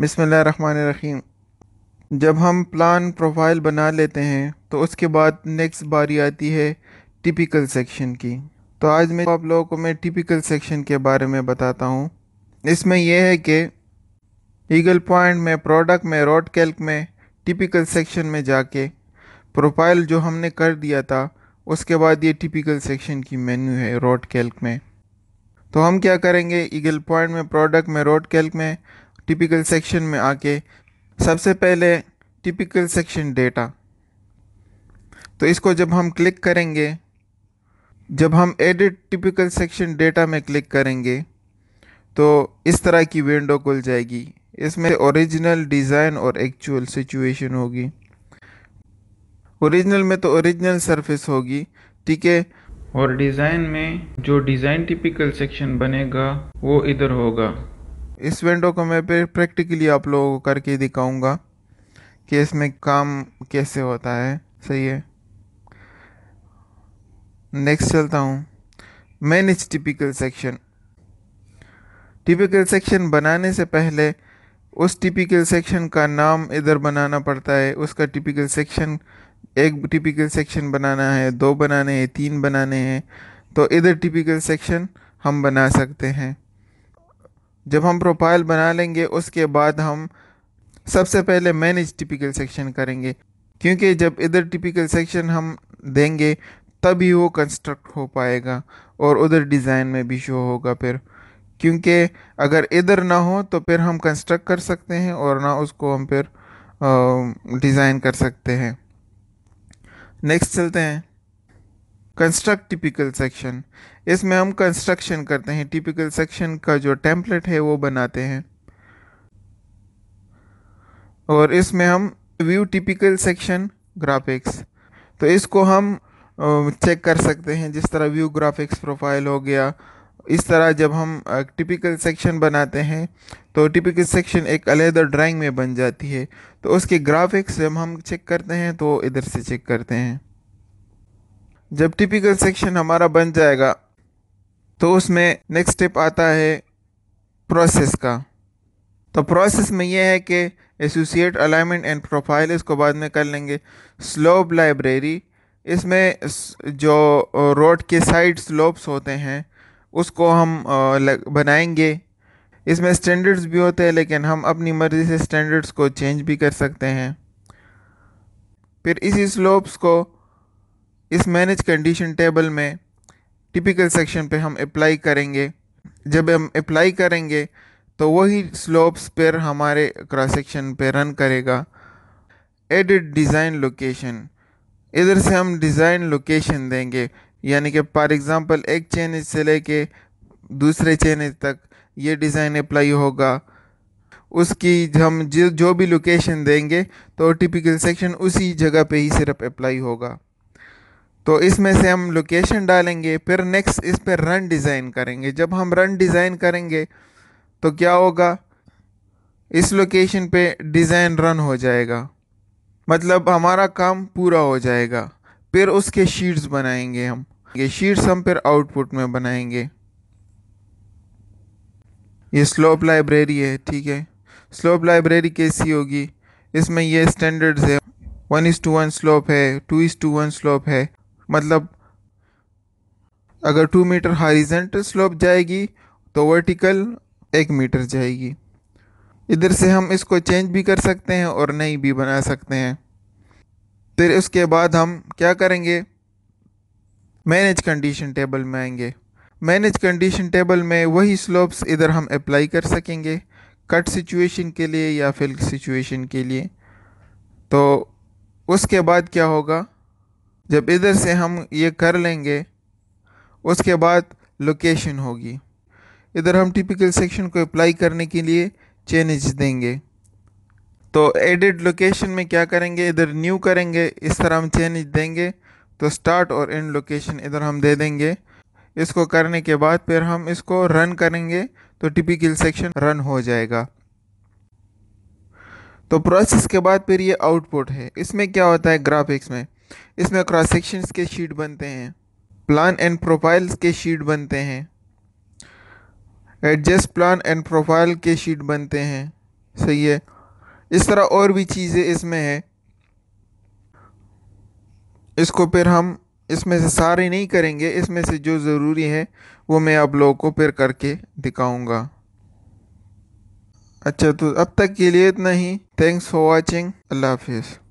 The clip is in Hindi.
बसमीम जब हम प्लान प्रोफाइल बना लेते हैं तो उसके बाद नेक्स्ट बारी आती है टिपिकल सेक्शन की तो आज मैं आप लोगों को मैं टिपिकल सेक्शन के बारे में बताता हूँ इसमें यह है कि ईगल पॉइंट में प्रोडक्ट में रोड कैल्क में टिपिकल सेक्शन में जाके प्रोफाइल जो हमने कर दिया था उसके बाद ये टिपिकल सेक्शन की मेन्यू है रोड कैल्क में तो हम क्या करेंगे ईगल पॉइंट में प्रोडक्ट में रोड कैल्क में टिपिकल सेक्शन में आके सबसे पहले टिपिकल सेक्शन डेटा तो इसको जब हम क्लिक करेंगे जब हम एडिट टिपिकल सेक्शन डेटा में क्लिक करेंगे तो इस तरह की विंडो खुल जाएगी इसमें ओरिजिनल डिज़ाइन और एक्चुअल सिचुएशन होगी ओरिजिनल में तो ओरिजिनल सरफेस होगी ठीक है और डिज़ाइन में जो डिज़ाइन टिपिकल सेक्शन बनेगा वो इधर होगा इस विंडो को मैं प्रैक्टिकली आप लोगों को करके दिखाऊंगा कि इसमें काम कैसे होता है सही है नेक्स्ट चलता हूँ manage typical section typical section बनाने से पहले उस टिपिकल सेक्शन का नाम इधर बनाना पड़ता है उसका टिपिकल सेक्शन एक टिपिकल सेक्शन बनाना है दो बनाने हैं तीन बनाने हैं तो इधर टिपिकल सेक्शन हम बना सकते हैं जब हम प्रोफाइल बना लेंगे उसके बाद हम सबसे पहले मैनेज टिपिकल सेक्शन करेंगे क्योंकि जब इधर टिपिकल सेक्शन हम देंगे तभी वो कंस्ट्रक्ट हो पाएगा और उधर डिज़ाइन में भी शो होगा फिर क्योंकि अगर इधर ना हो तो फिर हम कंस्ट्रक्ट कर सकते हैं और ना उसको हम फिर डिज़ाइन कर सकते हैं नेक्स्ट चलते हैं कंस्ट्रक्ट टिपिकल सेक्शन इसमें हम कंस्ट्रक्शन करते हैं टिपिकल सेक्शन का जो टेम्पलेट है वो बनाते हैं और इसमें हम व्यू टिपिकल सेक्शन ग्राफिक्स तो इसको हम चेक कर सकते हैं जिस तरह व्यू ग्राफिक्स प्रोफाइल हो गया इस तरह जब हम टिपिकल सेक्शन बनाते हैं तो टिपिकल सेक्शन एक अलहदा ड्राइंग में बन जाती है तो उसके ग्राफिक्स जब हम चेक करते हैं तो इधर से चेक करते हैं जब टिपिकल सेक्शन हमारा बन जाएगा तो उसमें नेक्स्ट स्टेप आता है प्रोसेस का तो प्रोसेस में यह है कि एसोसिएट अलाइनमेंट एंड प्रोफाइल इसको बाद में कर लेंगे स्लोप लाइब्रेरी इसमें जो रोड के साइड स्लोप्स होते हैं उसको हम बनाएंगे इसमें स्टैंडर्ड्स भी होते हैं लेकिन हम अपनी मर्ज़ी से स्टैंडर्ड्स को चेंज भी कर सकते हैं फिर इसी स्लोप्स को इस मैनेज कंडीशन टेबल में टिपिकल सेक्शन पे हम अप्लाई करेंगे जब हम अप्लाई करेंगे तो वही स्लोप्स पर हमारे क्रॉस सेक्शन पे रन करेगा एडिट डिज़ाइन लोकेशन इधर से हम डिज़ाइन लोकेशन देंगे यानी कि फॉर एग्ज़ाम्पल एक चेन से लेके दूसरे चेन तक ये डिज़ाइन अप्लाई होगा उसकी हम जो जो भी लोकेशन देंगे तो टिपिकल सेक्शन उसी जगह पे ही सिर्फ अप्लाई होगा तो इसमें से हम लोकेशन डालेंगे फिर नेक्स्ट इस पर रन डिज़ाइन करेंगे जब हम रन डिज़ाइन करेंगे तो क्या होगा इस लोकेशन पे डिज़ाइन रन हो जाएगा मतलब हमारा काम पूरा हो जाएगा फिर उसके शीट्स बनाएंगे हम ये शीट्स हम फिर आउटपुट में बनाएंगे ये स्लोप लाइब्रेरी है ठीक है स्लोप लाइब्रेरी कैसी होगी इसमें ये स्टैंडर्ड्स है one is to one slope है two is to one slope है मतलब अगर टू मीटर हॉरिजेंटल स्लोप जाएगी तो वर्टिकल एक मीटर जाएगी इधर से हम इसको चेंज भी कर सकते हैं और नई भी बना सकते हैं फिर उसके बाद हम क्या करेंगे मैनेज कंडीशन टेबल में आएंगे मैनेज कंडीशन टेबल में वही स्लोप्स इधर हम अप्लाई कर सकेंगे कट सिचुएशन के लिए या फिल सिचुएशन के लिए तो उसके बाद क्या होगा जब इधर से हम ये कर लेंगे उसके बाद लोकेशन होगी इधर हम टिपिकल सेक्शन को अप्लाई करने के लिए चेंज देंगे तो एडिट लोकेशन में क्या करेंगे इधर न्यू करेंगे इस तरह हम चेंज देंगे तो स्टार्ट और एंड लोकेशन इधर हम दे देंगे इसको करने के बाद फिर हम इसको रन करेंगे तो टिपिकल सेक्शन रन हो जाएगा तो प्रोसेस के बाद फिर ये आउटपुट है इसमें क्या होता है ग्राफिक्स में इसमें क्रॉस सेक्शंस के शीट बनते हैं प्लान एंड प्रोफाइल्स के शीट बनते हैं एडजस्ट प्लान एंड प्रोफाइल के शीट बनते हैं सही है इस तरह और भी चीज़ें इसमें है इसको फिर हम इसमें से सारे नहीं करेंगे इसमें से जो ज़रूरी है वो मैं आप लोगों को फिर करके दिखाऊंगा अच्छा तो अब तक के लिए इतना ही थैंक्स फॉर वाचिंग अल्लाह हाफिज़